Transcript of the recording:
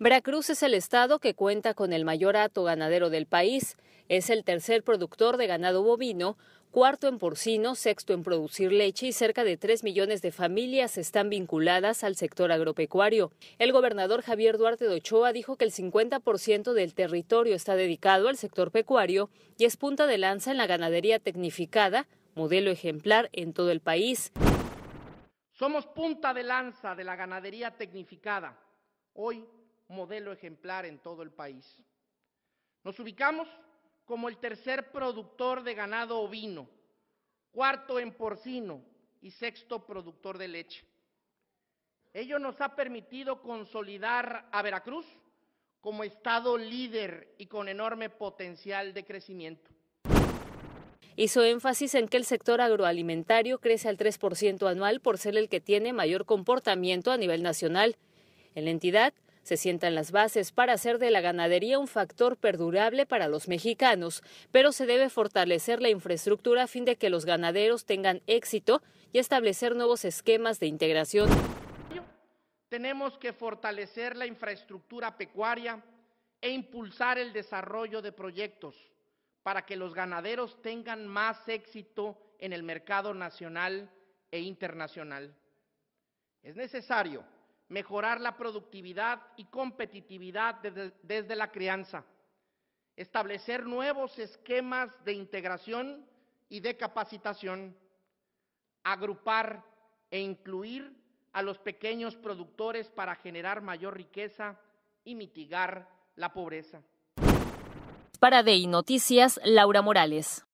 Veracruz es el estado que cuenta con el mayor hato ganadero del país. Es el tercer productor de ganado bovino, cuarto en porcino, sexto en producir leche y cerca de tres millones de familias están vinculadas al sector agropecuario. El gobernador Javier Duarte de Ochoa dijo que el 50% del territorio está dedicado al sector pecuario y es punta de lanza en la ganadería tecnificada, modelo ejemplar en todo el país. Somos punta de lanza de la ganadería tecnificada. Hoy modelo ejemplar en todo el país. Nos ubicamos como el tercer productor de ganado ovino, cuarto en porcino y sexto productor de leche. Ello nos ha permitido consolidar a Veracruz como estado líder y con enorme potencial de crecimiento. Hizo énfasis en que el sector agroalimentario crece al 3% anual por ser el que tiene mayor comportamiento a nivel nacional. En la entidad se sientan las bases para hacer de la ganadería un factor perdurable para los mexicanos, pero se debe fortalecer la infraestructura a fin de que los ganaderos tengan éxito y establecer nuevos esquemas de integración. Tenemos que fortalecer la infraestructura pecuaria e impulsar el desarrollo de proyectos para que los ganaderos tengan más éxito en el mercado nacional e internacional. Es necesario mejorar la productividad y competitividad desde, la crianza, establecer nuevos esquemas de integración y de capacitación, agrupar e incluir a los pequeños productores para generar mayor riqueza y mitigar la pobreza. Para DEI Noticias, Laura Morales.